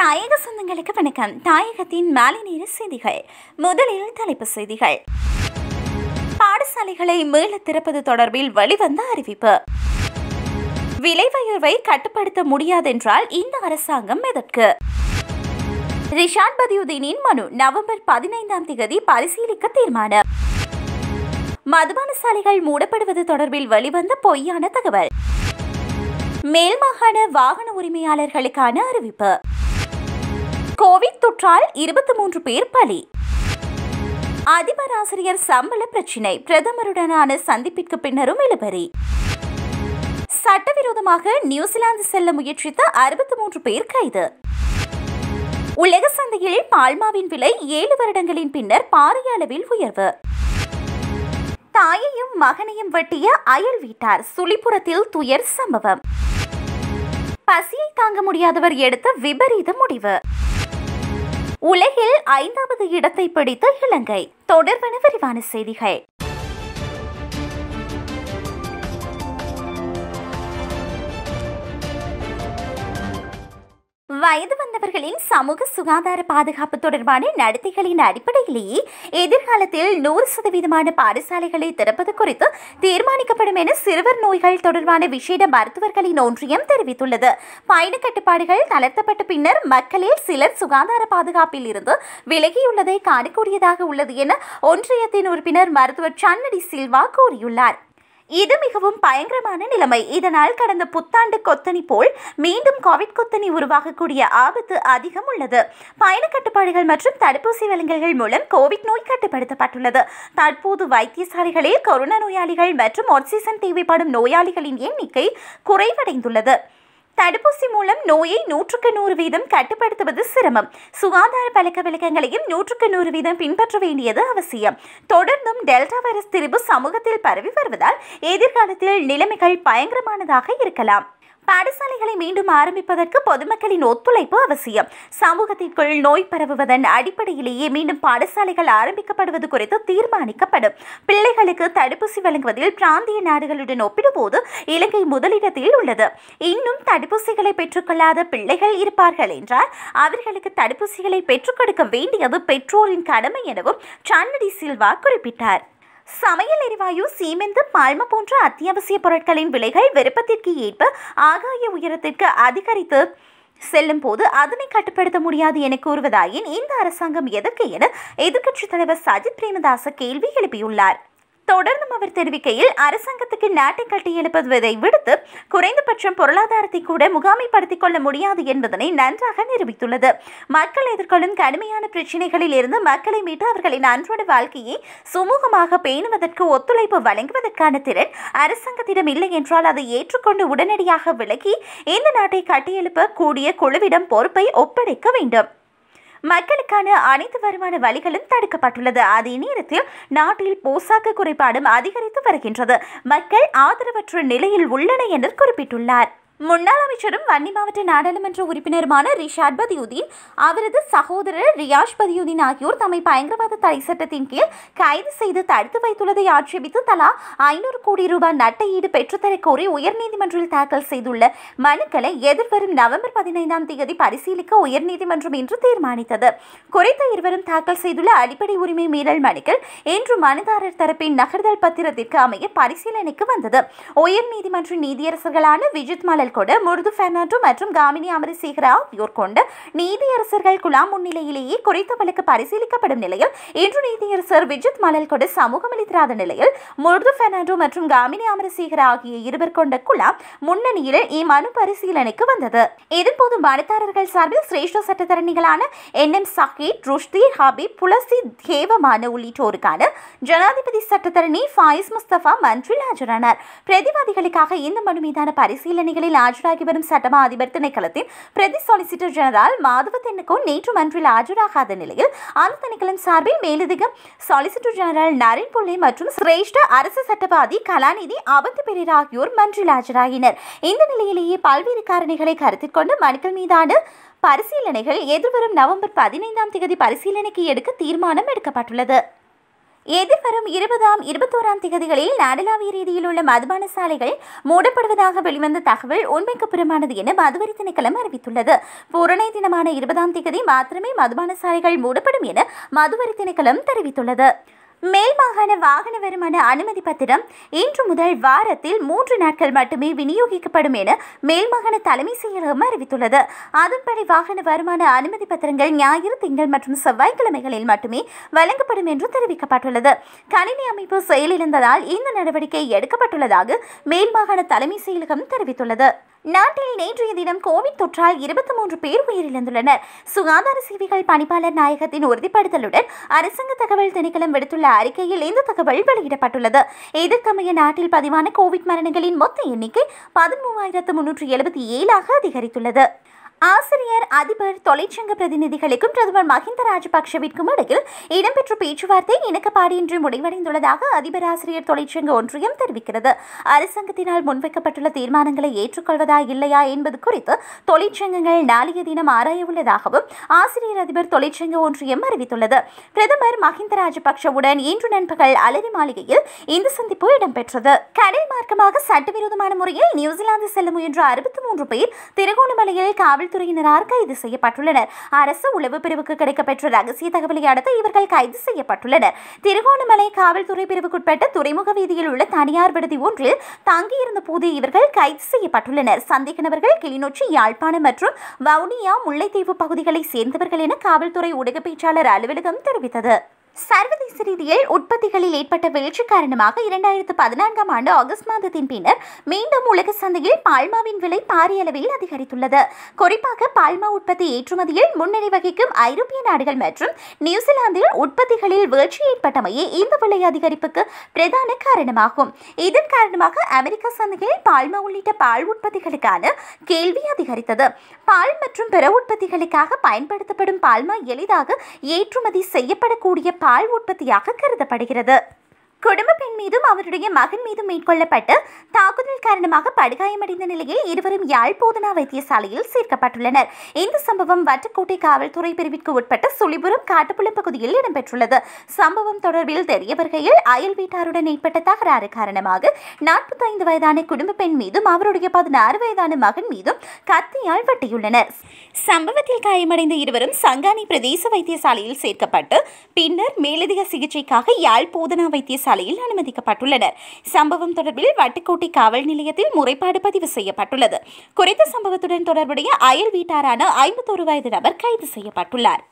தாயக சொந்தங்களுக்கு வணக்கம் தாயகத்தின் மாலை நேர செய்திகள் முதலில் தலைப்பு செய்திகள் பாடசாலைகளை மீள திறப்பது தொடர்பில் வெளிவந்த அறிவிப்பு விலை உயர்வை கட்டுப்படுத்த முடியாதென்றால் இந்த அரசாங்கம் எதற்கு ரிஷான் பதியுதீனின் மனு நவம்பர் பதினைந்தாம் தேதி பரிசீலிக்க தீர்மானம் மதுபான சாலைகள் மூடப்படுவது தொடர்பில் வெளிவந்த பொய்யான தகவல் மேல்மாகாண வாகன உரிமையாளர்களுக்கான அறிவிப்பு கோவிட் தொற்றால் இருபத்தி மூன்று பேர் பலி அதிபர் ஆசிரியர் சம்பள பிரச்சினை பிரதமருடனான சந்திப்பிற்கு பின்னரும் இழுபறி சட்டவிரோதமாக நியூசிலாந்து செல்ல முயற்சித்த அறுபத்தி மூன்று பேர் கைது உலக சந்தையில் பால்மாவின் விலை ஏழு வருடங்களின் பின்னர் பாரிய அளவில் உயர்வு தாயையும் மகனையும் வெட்டிய அயல் வீட்டார் சுழிபுரத்தில் துயர் சம்பவம் பசியை தாங்க முடியாதவர் எடுத்த விபரீத முடிவு உலகில் ஐந்தாவது இடத்தை பிடித்த இலங்கை தொடர்பான விரிவான செய்திகள் வயது வந்தவர்களின் சமூக சுகாதார பாதுகாப்பு தொடர்பான நடத்தைகளின் அடிப்படையிலேயே எதிர்காலத்தில் நூறு சதவீதமான பாடசாலைகளை திறப்பது குறித்து தீர்மானிக்கப்படும் என சிறுவர் நோய்கள் தொடர்பான விசேட மருத்துவர்களின் ஒன்றியம் தெரிவித்துள்ளது பயண கட்டுப்பாடுகள் தளர்த்தப்பட்ட பின்னர் மக்களில் சிலர் சுகாதார பாதுகாப்பில் இருந்து விலகியுள்ளதை காணக்கூடியதாக உள்ளது என ஒன்றியத்தின் உறுப்பினர் மருத்துவர் சன்னடி சில்வா கூறியுள்ளார் இது மிகவும் பயங்கரமான நிலைமை இதனால் கடந்த புத்தாண்டு கொத்தனி போல் மீண்டும் கோவிட் கொத்தனி உருவாகக்கூடிய ஆபத்து அதிகம் உள்ளது பயண கட்டுப்பாடுகள் மற்றும் தடுப்பூசி வழங்கல்கள் மூலம் கோவிட் நோய் கட்டுப்படுத்தப்பட்டுள்ளது தற்போது வைத்தியசாலைகளில் கொரோனா நோயாளிகள் மற்றும் ஆக்சிஜன் தேவைப்படும் நோயாளிகளின் எண்ணிக்கை குறைவடைந்துள்ளது தடுப்பூசி மூலம் நோயை நூற்றுக்கு நூறு வீதம் கட்டுப்படுத்துவது சிரமம் சுகாதார பழக்க விளக்கங்களையும் நூற்றுக்கு நூறு வீதம் பின்பற்ற வேண்டியது அவசியம் தொடர்ந்தும் டெல்டா வைரஸ் திரிபு சமூகத்தில் பரவி வருவதால் எதிர்காலத்தில் நிலைமைகள் பயங்கரமானதாக இருக்கலாம் பாடசாலைகளை மீண்டும் ஆரம்பிப்பதற்கு பொதுமக்களின் ஒத்துழைப்பு அவசியம் சமூகத்திற்குள் நோய் பரவுவதன் அடிப்படையிலேயே மீண்டும் பாடசாலைகள் ஆரம்பிக்கப்படுவது குறித்து தீர்மானிக்கப்படும் பிள்ளைகளுக்கு தடுப்பூசி வழங்குவதில் பிராந்திய நாடுகளுடன் ஒப்பிடும்போது இலங்கை முதலிடத்தில் உள்ளது இன்னும் தடுப்பூசிகளை பெற்றுக்கொள்ளாத பிள்ளைகள் இருப்பார்கள் என்றால் அவர்களுக்கு தடுப்பூசிகளை பெற்றுக் கொடுக்க வேண்டியது பெற்றோரின் கடமை எனவும் சான்னடி சில்வா குறிப்பிட்டார் சமையல் எரிவாயு சீமெந்து பால்ம போன்ற அத்தியாவசிய பொருட்களின் விலைகள் விருப்பத்திற்கு ஏற்ப ஆகாய உயரத்திற்கு அதிகரித்து செல்லும் போது அதனை கட்டுப்படுத்த முடியாது என கூறுவதாயின் இந்த அரசாங்கம் எதற்கு என எதிர்கட்சித் தலைவர் சஜித் பிரேமதாச கேள்வி எழுப்பியுள்ளார் தொடர்ந்தும் அவர் தெரிவிக்கையில் அரசாங்கத்துக்கு நாட்டை கட்டி எழுப்புவதை விடுத்து குறைந்தபட்சம் பொருளாதாரத்தை கூட முகாமைப்படுத்திக் கொள்ள முடியாது என்பதனை நன்றாக நிரூபித்துள்ளது மக்கள் எதிர்கொள்ளும் கடுமையான பிரச்சினைகளில் இருந்து மக்களை மீட்டு அவர்களின் அன்றாட வாழ்க்கையை சுமூகமாக பேணுவதற்கு ஒத்துழைப்பு வழங்குவதற்கான திறன் அரசாங்கத்திடம் இல்லை என்றால் அதை ஏற்றுக்கொண்டு உடனடியாக விலகி இந்த நாட்டை கட்டியெழுப்ப கூடிய குழுவிடம் பொறுப்பை ஒப்படைக்க வேண்டும் மக்களுக்கான அனைத்து வருமான வழிகளும் தடுக்கப்பட்டுள்ளது அதே நேரத்தில் நாட்டில் போசாக்கு குறைபாடும் அதிகரித்து வருகின்றது மக்கள் ஆதரவற்ற நிலையில் உள்ளன என்று குறிப்பிட்டுள்ளார் முன்னாள் அமைச்சரும் வன்னி மாவட்ட நாடாளுமன்ற உறுப்பினருமான ரிஷாத் பதியுதீன் அவரது சகோதரர் ரியாஷ் பதியுதீன் ஆகியோர் தம்மை பயங்கரவாத போக்குவரத்து தடை சட்டத்தின் கீழ் கைது செய்து தடுத்து வைத்துள்ளதை ஆட்சேபித்து தலா ஐநூறு கோடி ரூபாய் நட்டையீடு பெற்றுத்தர கோரி உயர்நீதிமன்றில் தாக்கல் செய்துள்ள மனுக்களை எதிர்வரும் நவம்பர் பதினைந்தாம் தேதி பரிசீலிக்க உயர்நீதிமன்றம் இன்று தீர்மானித்தது குறித்த இருவரும் தாக்கல் செய்துள்ள அடிப்படை உரிமை மீறல் மனுக்கள் இன்று மனுதாரர் தரப்பின் நகர்தல் பத்திரத்திற்கு அமைய பரிசீலனைக்கு வந்தது உயர்நீதிமன்ற நீதியரசர்களான விஜித் மலல்கொடு முருது பெர்னாண்டோ மற்றும் காமினி அமரசேகர ஆகியோர் கொண்டு நீதியரசர்கள் குழாம் முன்னிலையிலேயே குறைத்த வழக்கு பரிசீலிக்கப்படும் நிலையில் இன்று நீதியரசர் விஜித் மலல்கொடு சமூகம் சமூகமளித்திராத நிலையில் முருது பெர்னாண்டோ மற்றும் காமினி அமரசேகர் ஆகிய இருவர் கொண்ட குழா முன்னணியில் இம்மனு பரிசீலனைக்கு வந்தது இதன்போது மனுதாரர்கள் சார்பில் சிரேஷ்ட சட்டத்தரணிகளான என் எம் சஹீத் ருஷ்தி ஹபீப் புலசி தேவமான உள்ளிட்டோருக்கான ஜனாதிபதி சட்டத்தரணி ஃபாயிஸ் முஸ்தபா மன்றில் ஆஜரானார் பிரதிவாதிகளுக்காக இந்த மனு மீதான பரிசீலனைகளில் ஆஜராகி வரும் சட்டமா அதிபர் திணைக்களத்தின் பிரதி சொலிசிட்டர் ஜெனரால் மாதவ தென்னுக்கும் நேற்று மன்றில் ஆஜராகாத நிலையில் அந்த திணைக்களம் சார்பில் மேலதிகம் சாலிசிட்டர் ஜெனரல் நரேன் புள்ளி மற்றும் சிரேஷ்ட அரசு சட்டவாதி கலாநிதி அவந்த் பெரியர் ஆகியோர் மன்றில் ஆஜராகினர் இந்த நிலையிலேயே பல்வேறு காரணிகளை கருத்தில் கொண்டு மனுக்கள் மீதான பரிசீலனைகள் எதிர்வரும் நவம்பர் பதினைந்தாம் தேதி பரிசீலனைக்கு எடுக்க தீர்மானம் எடுக்கப்பட்டுள்ளது எதிர்வரும் இருபதாம் இருபத்தோராம் திகதிகளில் நாடலாவிய ரீதியில் உள்ள மதுபான சாலைகள் மூடப்படுவதாக வெளிவந்த தகவல் உண்மைக்கு புறமானது என மதுவரி திணைக்களம் அறிவித்துள்ளது பூரணை தினமான இருபதாம் திகதி மாத்திரமே மதுபான சாலைகள் மூடப்படும் என மதுவரி திணைக்களம் தெரிவித்துள்ளது மேல் மாகாண வாகன வருமான அனுமதி பத்திரம் இன்று முதல் வாரத்தில் மூன்று நாட்கள் மட்டுமே விநியோகிக்கப்படும் என மேல் மாகாண தலைமை செயலகம் அறிவித்துள்ளது அதன்படி வாகன வருமான அனுமதி பத்திரங்கள் ஞாயிறு திங்கள் மற்றும் செவ்வாய்க்கிழமைகளில் மட்டுமே வழங்கப்படும் என்று தெரிவிக்கப்பட்டுள்ளது கணினி அமைப்பு செயலிழந்ததால் இந்த நடவடிக்கை எடுக்கப்பட்டுள்ளதாக மேல் மாகாண தலைமை செயலகம் தெரிவித்துள்ளது நாட்டில் நேற்றைய தினம் கோவிட் தொற்றால் இருபத்தி மூன்று பேர் உயிரிழந்துள்ளனர் சுகாதார சேவைகள் பணிப்பாளர் நாயகத்தின் உறுதிப்படுத்தலுடன் அரசாங்க தகவல் திணைக்களம் விடுத்துள்ள அறிக்கையில் இந்த தகவல் வெளியிடப்பட்டுள்ளது இதற்கமைய நாட்டில் பதிவான கோவிட் மரணங்களின் மொத்த எண்ணிக்கை பதிமூவாயிரத்து முன்னூற்றி எழுபத்தி ஏழாக அதிகரித்துள்ளது ஆசிரியர் அதிபர் தொழிற்சங்க பிரதிநிதிகளுக்கும் பிரதமர் மஹிந்த ராஜபக்சவிற்கும் இடையில் இடம்பெற்ற பேச்சுவார்த்தை இணக்கப்பாடு இன்று முடிவடைந்துள்ளதாக அதிபர் ஆசிரியர் தொழிற்சங்க ஒன்றியம் தெரிவிக்கிறது அரசாங்கத்தினால் முன்வைக்கப்பட்டுள்ள தீர்மானங்களை ஏற்றுக்கொள்வதா இல்லையா என்பது குறித்து தொழிற்சங்கங்கள் நாளைய தினம் ஆராயவுள்ளதாகவும் ஆசிரியர் அதிபர் தொழிற்சங்க ஒன்றியம் அறிவித்துள்ளது பிரதமர் மஹிந்த ராஜபக்சவுடன் இன்று நண்பகல் அலரி மாளிகையில் இந்த சந்திப்பு இடம்பெற்றது கடல் மார்க்கமாக சட்டவிரோதமான முறையில் நியூசிலாந்து செல்ல முயன்ற அறுபத்தி மூன்று பேர் திருகோணமலையில் காவல் காவல்துறையினரால் கைது செய்யப்பட்டுள்ளனர் அரசு உளவு பிரிவுக்கு கிடைக்கப்பெற்ற ரகசிய தகவலை அடுத்து இவர்கள் கைது செய்யப்பட்டுள்ளனர் திருகோணமலை காவல்துறை பிரிவுக்குட்பட்ட துறைமுக வீதியில் உள்ள தனியார் விடுதி ஒன்றில் தங்கியிருந்த போது இவர்கள் கைது செய்யப்பட்டுள்ளனர் சந்தேக நபர்கள் கிளிநொச்சி யாழ்ப்பாணம் மற்றும் வவுனியா முல்லைத்தீவு பகுதிகளை சேர்ந்தவர்கள் என காவல்துறை ஊடக பேச்சாளர் அலுவலகம் தெரிவித்தது சர்வதேச ரீதியில் உற்பத்திகளில் ஏற்பட்ட வீழ்ச்சி காரணமாக இரண்டாயிரத்து பதினான்காம் ஆண்டு ஆகஸ்ட் மாதத்தின் பின்னர் மீண்டும் உலக சந்தையில் பால்மாவின் விலை பாரிய அளவில் அதிகரித்துள்ளது குறிப்பாக பால்மா உற்பத்தி ஏற்றுமதியில் முன்னணி வகிக்கும் ஐரோப்பிய நாடுகள் மற்றும் நியூசிலாந்தில் உற்பத்திகளில் வீழ்ச்சி ஏற்பட்டமையே இந்த விலை அதிகரிப்புக்கு பிரதான காரணமாகும் இதன் காரணமாக அமெரிக்க சந்தையில் பால்மா உள்ளிட்ட பால் உற்பத்திகளுக்கான கேள்வி அதிகரித்தது பால் மற்றும் பிற உற்பத்திகளுக்காக பயன்படுத்தப்படும் பால்மா எளிதாக ஏற்றுமதி செய்யப்படக்கூடிய பால் உற்பத்தியாக கருதப்படுகிறது குடும்ப பெண் மீதும் அவருடைய மகன் மீதும் மேற்கொள்ளப்பட்டு தாக்குதல் காரணமாக படுகாயமடைந்த நிலையில் இருவரும் யாழ் போதனா வைத்தியசாலையில் சேர்க்கப்பட்டுள்ளனர் இந்த சம்பவம் வட்டுக்கோட்டை காவல்துறை பிரிவிற்கு உட்பட்ட சுழிபுரம் காட்டுப்புலம் பகுதியில் இடம்பெற்றுள்ளது சம்பவம் தொடர்பில் தெரிய வருகையில் அயல் வீட்டாருடன் ஏற்பட்ட தகராறு காரணமாக நாற்பத்தைந்து வயதான குடும்ப பெண் மீதும் அவருடைய பதினாறு வயதான மகன் மீதும் கத்தியால் வெட்டியுள்ளனர் சம்பவத்தில் காயமடைந்த இருவரும் சங்கானி பிரதேச வைத்தியசாலையில் சேர்க்கப்பட்டு பின்னர் மேலதிக சிகிச்சைக்காக யாழ் போதனா வைத்தியசாலை சாலையில் அனுமதிக்கப்பட்டுள்ளனர் சம்பவம் தொடர்பில் வட்டுக்கோட்டை காவல் நிலையத்தில் முறைப்பாடு பதிவு செய்யப்பட்டுள்ளது குறித்த சம்பவத்துடன் தொடர்புடைய அயல் வீட்டாரான ஐம்பத்தொரு வயது நபர் கைது செய்யப்பட்டுள்ளார்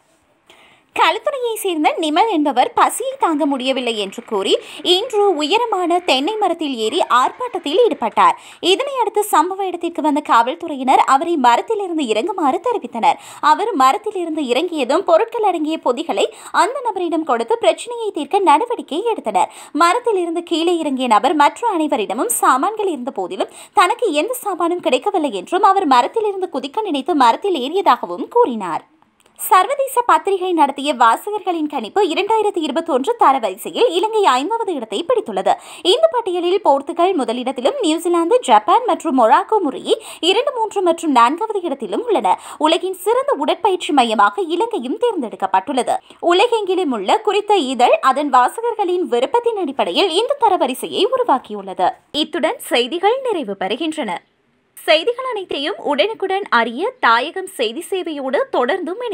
கலத்துறையை சேர்ந்த நிமல் என்பவர் பசியை தாங்க முடியவில்லை என்று கூறி இன்று உயரமான தென்னை மரத்தில் ஏறி ஆர்ப்பாட்டத்தில் ஈடுபட்டார் இதனையடுத்து சம்பவ இடத்திற்கு வந்த காவல்துறையினர் அவரை மரத்திலிருந்து இறங்குமாறு தெரிவித்தனர் அவர் மரத்திலிருந்து இறங்கியதும் பொருட்கள் அடங்கிய பொதிகளை அந்த நபரிடம் கொடுத்து பிரச்சனையை தீர்க்க நடவடிக்கை எடுத்தனர் மரத்திலிருந்து கீழே இறங்கிய நபர் மற்ற அனைவரிடமும் சாமான்கள் இருந்த போதிலும் தனக்கு எந்த சாமானும் கிடைக்கவில்லை என்றும் அவர் மரத்திலிருந்து குதிக்க நினைத்து மரத்தில் ஏறியதாகவும் கூறினார் சர்வதேச பத்திரிகை நடத்திய வாசகர்களின் கணிப்பு இரண்டாயிரத்தி இருபத்தி ஒன்று தரவரிசையில் இலங்கை ஐந்தாவது இடத்தை பிடித்துள்ளது இந்த பட்டியலில் போர்த்துகல் முதலிடத்திலும் நியூசிலாந்து ஜப்பான் மற்றும் மொராக்கோ முறையே இரண்டு மூன்று மற்றும் நான்காவது இடத்திலும் உள்ளன உலகின் சிறந்த உடற்பயிற்சி மையமாக இலங்கையும் தேர்ந்தெடுக்கப்பட்டுள்ளது உலகெங்கிலும் உள்ள குறித்த இதழ் அதன் வாசகர்களின் விருப்பத்தின் அடிப்படையில் இந்த தரவரிசையை உருவாக்கியுள்ளது இத்துடன் செய்திகள் நிறைவு பெறுகின்றன செய்திகள் அனைத்தையும் உடனுக்குடன் அறிய தாயகம் செய்தி சேவையோடு தொடர்ந்தும் இணை